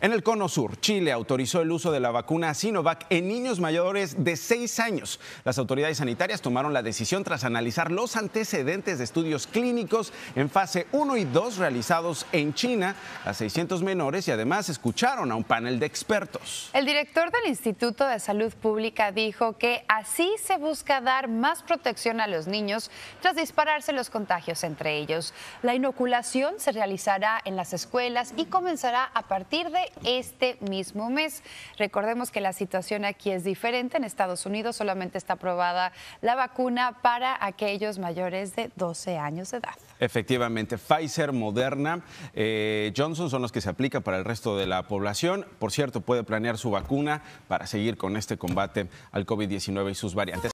En el Cono Sur, Chile autorizó el uso de la vacuna Sinovac en niños mayores de 6 años. Las autoridades sanitarias tomaron la decisión tras analizar los antecedentes de estudios clínicos en fase 1 y 2 realizados en China a 600 menores y además escucharon a un panel de expertos. El director del Instituto de Salud Pública dijo que así se busca dar más protección a los niños tras dispararse los contagios entre ellos. La inoculación se realizará en las escuelas y comenzará a partir de este mismo mes. Recordemos que la situación aquí es diferente. En Estados Unidos solamente está aprobada la vacuna para aquellos mayores de 12 años de edad. Efectivamente, Pfizer, Moderna, eh, Johnson son los que se aplican para el resto de la población. Por cierto, puede planear su vacuna para seguir con este combate al COVID-19 y sus variantes.